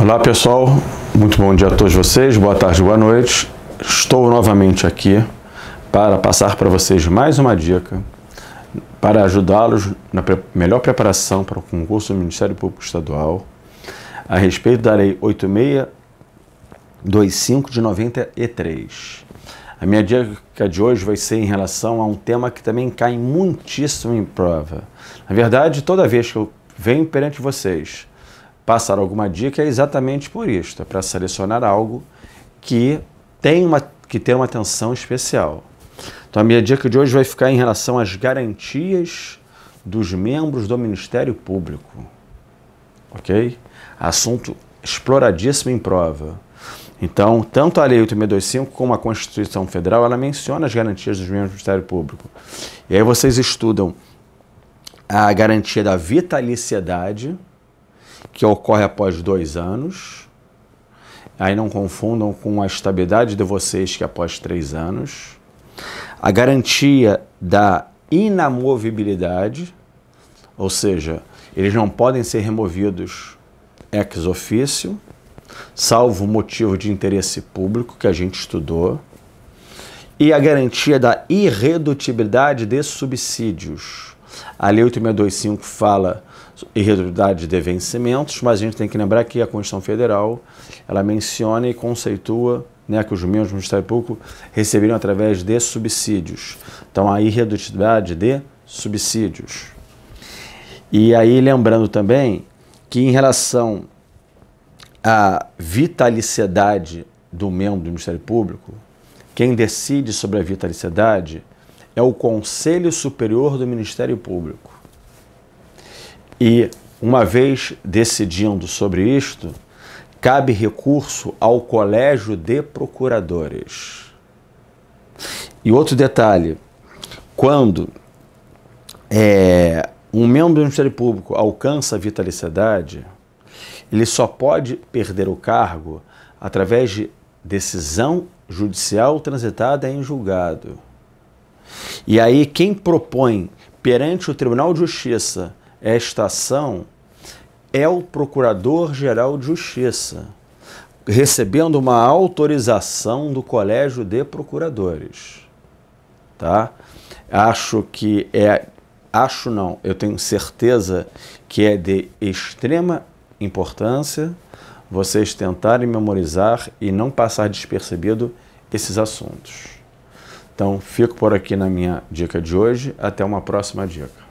Olá pessoal, muito bom dia a todos vocês, boa tarde, boa noite. Estou novamente aqui para passar para vocês mais uma dica para ajudá-los na melhor preparação para o concurso do Ministério Público Estadual a respeito da Lei 8625 de 93. A minha dica de hoje vai ser em relação a um tema que também cai muitíssimo em prova. Na verdade, toda vez que eu venho perante vocês passar alguma dica é exatamente por isto, é para selecionar algo que tem uma que ter uma atenção especial. Então a minha dica de hoje vai ficar em relação às garantias dos membros do Ministério Público. OK? Assunto exploradíssimo em prova. Então, tanto a Lei 8625 como a Constituição Federal, ela menciona as garantias dos membros do Ministério Público. E aí vocês estudam a garantia da vitaliciedade, que ocorre após dois anos. Aí não confundam com a estabilidade de vocês, que é após três anos. A garantia da inamovibilidade, ou seja, eles não podem ser removidos ex officio, salvo motivo de interesse público que a gente estudou, e a garantia da irredutibilidade de subsídios. A Lei 8625 fala irredutibilidade de vencimentos, mas a gente tem que lembrar que a Constituição Federal ela menciona e conceitua né, que os membros do Ministério Público receberiam através de subsídios. Então, a irredutibilidade de subsídios. E aí, lembrando também que em relação à vitaliciedade do membro do Ministério Público, quem decide sobre a vitaliciedade? é o Conselho Superior do Ministério Público. E, uma vez decidindo sobre isto, cabe recurso ao Colégio de Procuradores. E outro detalhe: quando é, um membro do Ministério Público alcança a vitaliciedade, ele só pode perder o cargo através de decisão judicial transitada em julgado. E aí quem propõe perante o Tribunal de Justiça esta ação é o Procurador-Geral de Justiça, recebendo uma autorização do Colégio de Procuradores. Tá? Acho que é acho não, eu tenho certeza que é de extrema importância vocês tentarem memorizar e não passar despercebido esses assuntos. Então, fico por aqui na minha dica de hoje. Até uma próxima dica.